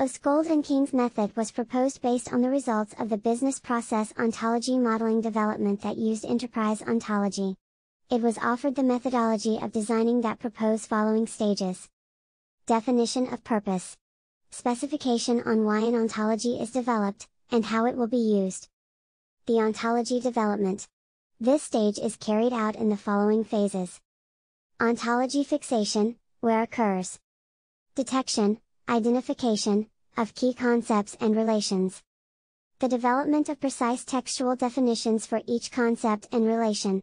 of and King's method was proposed based on the results of the business process ontology modeling development that used enterprise ontology. It was offered the methodology of designing that proposed following stages. Definition of purpose. Specification on why an ontology is developed, and how it will be used. The ontology development. This stage is carried out in the following phases. Ontology fixation, where occurs. Detection, identification, of key concepts and relations. The development of precise textual definitions for each concept and relation.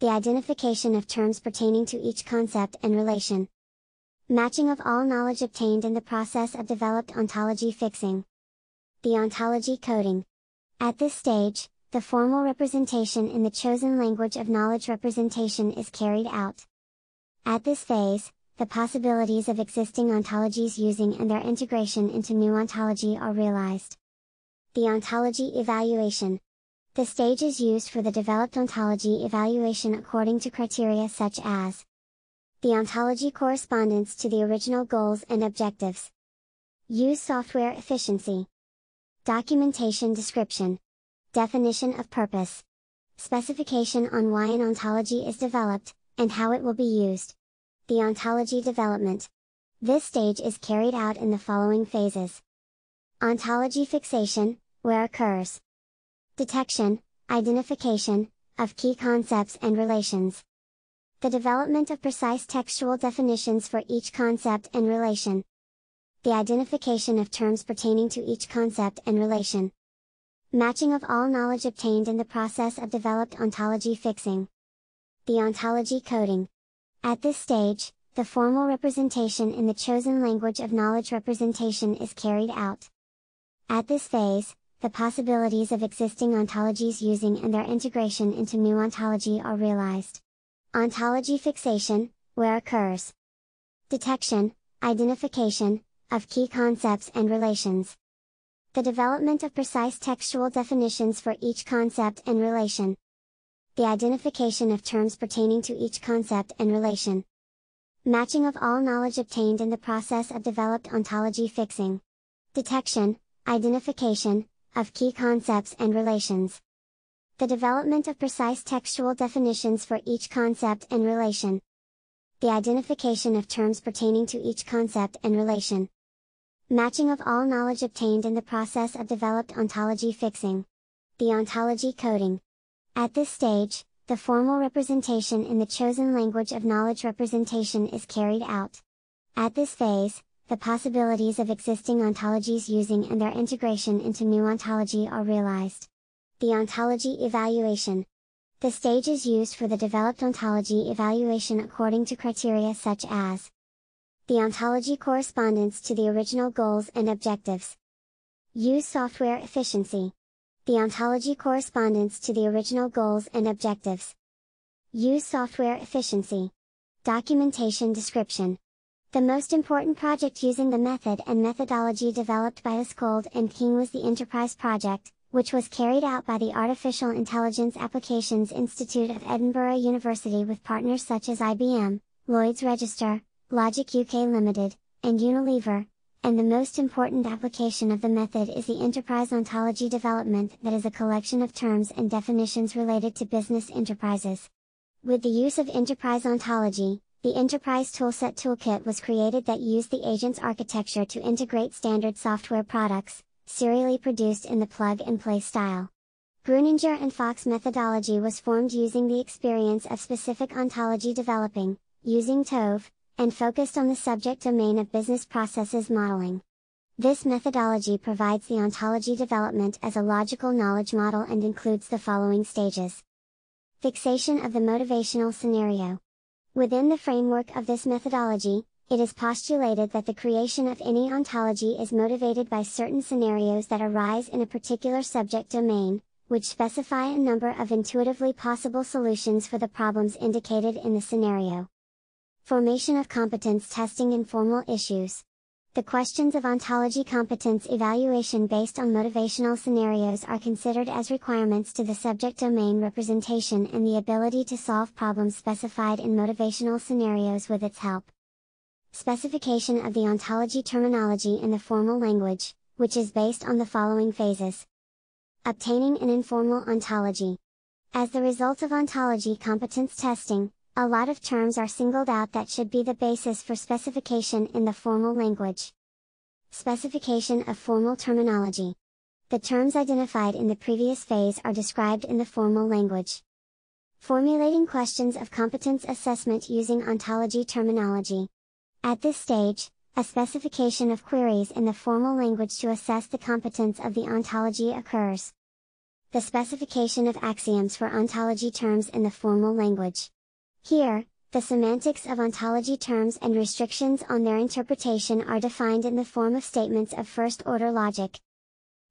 The identification of terms pertaining to each concept and relation. Matching of all knowledge obtained in the process of developed ontology fixing. The ontology coding. At this stage, the formal representation in the chosen language of knowledge representation is carried out. At this phase, the possibilities of existing ontologies using and their integration into new ontology are realized. The ontology evaluation. The stage is used for the developed ontology evaluation according to criteria such as the ontology correspondence to the original goals and objectives, use software efficiency, documentation description, definition of purpose, specification on why an ontology is developed, and how it will be used the ontology development. This stage is carried out in the following phases. Ontology fixation, where occurs detection, identification, of key concepts and relations. The development of precise textual definitions for each concept and relation. The identification of terms pertaining to each concept and relation. Matching of all knowledge obtained in the process of developed ontology fixing. The ontology coding. At this stage, the formal representation in the chosen language of knowledge representation is carried out. At this phase, the possibilities of existing ontologies using and their integration into new ontology are realized. Ontology fixation, where occurs detection, identification, of key concepts and relations. The development of precise textual definitions for each concept and relation the identification of terms pertaining to each concept and relation. Matching of all knowledge obtained in the process of developed ontology fixing. Detection, identification, of key concepts and relations. The development of precise textual definitions for each concept and relation. The identification of terms pertaining to each concept and relation. Matching of all knowledge obtained in the process of developed ontology fixing. The ontology coding. At this stage, the formal representation in the chosen language of knowledge representation is carried out. At this phase, the possibilities of existing ontologies using and their integration into new ontology are realized. The ontology evaluation. The stage is used for the developed ontology evaluation according to criteria such as the ontology correspondence to the original goals and objectives, use software efficiency, the ontology corresponds to the original goals and objectives. Use software efficiency. Documentation description. The most important project using the method and methodology developed by Ascold and King was the Enterprise Project, which was carried out by the Artificial Intelligence Applications Institute of Edinburgh University with partners such as IBM, Lloyd's Register, Logic UK Limited, and Unilever, and the most important application of the method is the enterprise ontology development that is a collection of terms and definitions related to business enterprises. With the use of enterprise ontology, the Enterprise Toolset Toolkit was created that used the agent's architecture to integrate standard software products, serially produced in the plug-and-play style. Gruninger and Fox methodology was formed using the experience of specific ontology developing, using TOVE, and focused on the subject domain of business processes modeling. This methodology provides the ontology development as a logical knowledge model and includes the following stages. Fixation of the motivational scenario. Within the framework of this methodology, it is postulated that the creation of any ontology is motivated by certain scenarios that arise in a particular subject domain, which specify a number of intuitively possible solutions for the problems indicated in the scenario. Formation of competence testing in formal issues. The questions of ontology competence evaluation based on motivational scenarios are considered as requirements to the subject domain representation and the ability to solve problems specified in motivational scenarios with its help. Specification of the ontology terminology in the formal language, which is based on the following phases. Obtaining an informal ontology. As the result of ontology competence testing, a lot of terms are singled out that should be the basis for specification in the formal language. Specification of formal terminology. The terms identified in the previous phase are described in the formal language. Formulating questions of competence assessment using ontology terminology. At this stage, a specification of queries in the formal language to assess the competence of the ontology occurs. The specification of axioms for ontology terms in the formal language. Here, the semantics of ontology terms and restrictions on their interpretation are defined in the form of statements of first-order logic,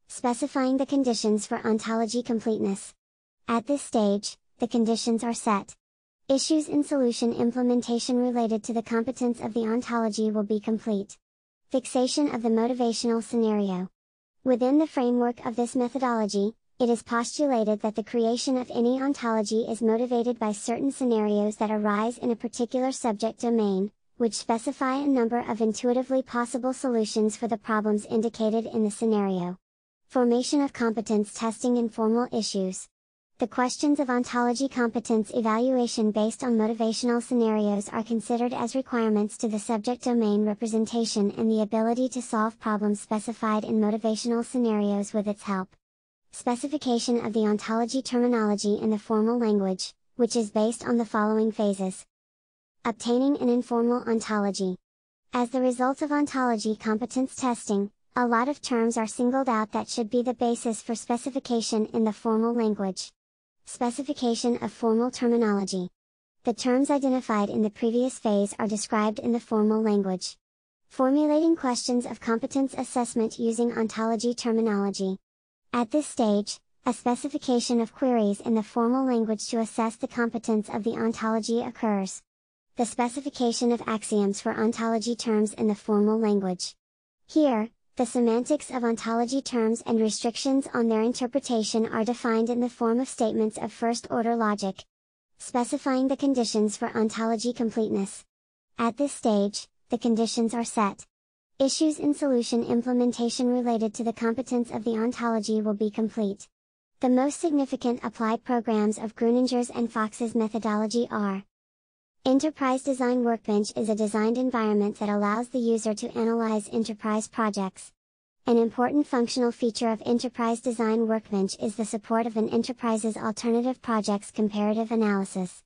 specifying the conditions for ontology completeness. At this stage, the conditions are set. Issues in solution implementation related to the competence of the ontology will be complete. Fixation of the motivational scenario. Within the framework of this methodology, it is postulated that the creation of any ontology is motivated by certain scenarios that arise in a particular subject domain, which specify a number of intuitively possible solutions for the problems indicated in the scenario. Formation of competence testing in formal issues. The questions of ontology competence evaluation based on motivational scenarios are considered as requirements to the subject domain representation and the ability to solve problems specified in motivational scenarios with its help specification of the ontology terminology in the formal language, which is based on the following phases. Obtaining an informal ontology. As the result of ontology competence testing, a lot of terms are singled out that should be the basis for specification in the formal language. Specification of formal terminology. The terms identified in the previous phase are described in the formal language. Formulating questions of competence assessment using ontology terminology. At this stage, a specification of queries in the formal language to assess the competence of the ontology occurs. The specification of axioms for ontology terms in the formal language. Here, the semantics of ontology terms and restrictions on their interpretation are defined in the form of statements of first-order logic, specifying the conditions for ontology completeness. At this stage, the conditions are set. Issues in solution implementation related to the competence of the ontology will be complete. The most significant applied programs of Gruninger's and Fox's methodology are Enterprise Design Workbench is a designed environment that allows the user to analyze enterprise projects. An important functional feature of Enterprise Design Workbench is the support of an enterprise's alternative projects comparative analysis.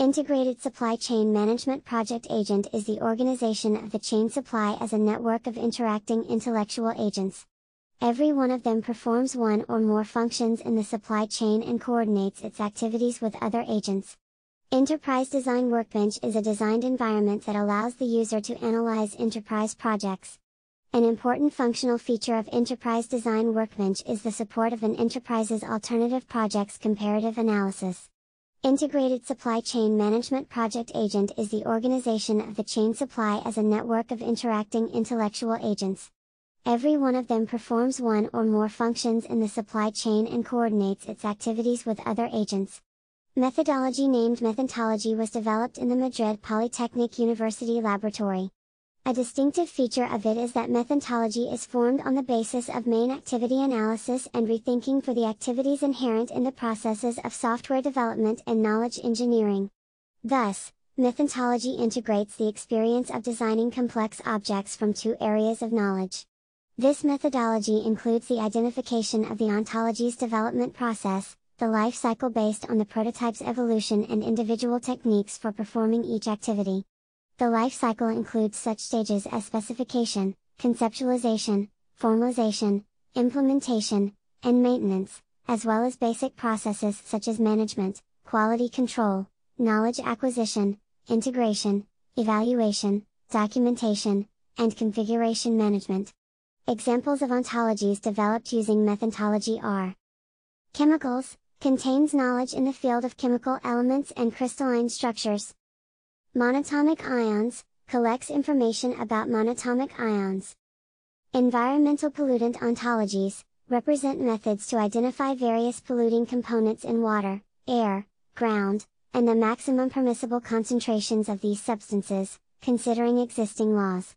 Integrated Supply Chain Management Project Agent is the organization of the chain supply as a network of interacting intellectual agents. Every one of them performs one or more functions in the supply chain and coordinates its activities with other agents. Enterprise Design Workbench is a designed environment that allows the user to analyze enterprise projects. An important functional feature of Enterprise Design Workbench is the support of an enterprise's alternative projects comparative analysis. Integrated Supply Chain Management Project Agent is the organization of the chain supply as a network of interacting intellectual agents. Every one of them performs one or more functions in the supply chain and coordinates its activities with other agents. Methodology named Methontology was developed in the Madrid Polytechnic University Laboratory. A distinctive feature of it is that methodology is formed on the basis of main activity analysis and rethinking for the activities inherent in the processes of software development and knowledge engineering. Thus, methodology integrates the experience of designing complex objects from two areas of knowledge. This methodology includes the identification of the ontology's development process, the life cycle based on the prototype's evolution and individual techniques for performing each activity. The life cycle includes such stages as specification, conceptualization, formalization, implementation, and maintenance, as well as basic processes such as management, quality control, knowledge acquisition, integration, evaluation, documentation, and configuration management. Examples of ontologies developed using methontology are Chemicals, contains knowledge in the field of chemical elements and crystalline structures, Monatomic ions, collects information about monatomic ions. Environmental pollutant ontologies, represent methods to identify various polluting components in water, air, ground, and the maximum permissible concentrations of these substances, considering existing laws.